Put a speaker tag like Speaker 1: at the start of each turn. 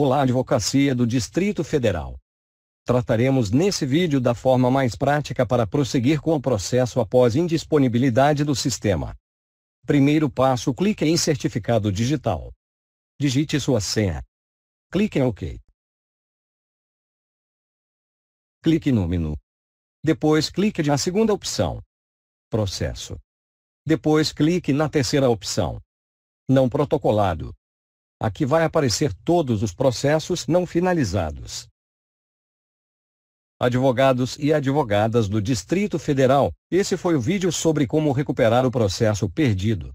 Speaker 1: Olá Advocacia do Distrito Federal. Trataremos nesse vídeo da forma mais prática para prosseguir com o processo após indisponibilidade do
Speaker 2: sistema. Primeiro passo, clique em Certificado Digital. Digite sua senha. Clique em OK. Clique no menu. Depois clique na segunda opção. Processo.
Speaker 1: Depois clique na terceira opção. Não protocolado. Aqui vai aparecer todos os processos não finalizados. Advogados e advogadas do Distrito Federal, esse foi o vídeo sobre como recuperar o processo perdido.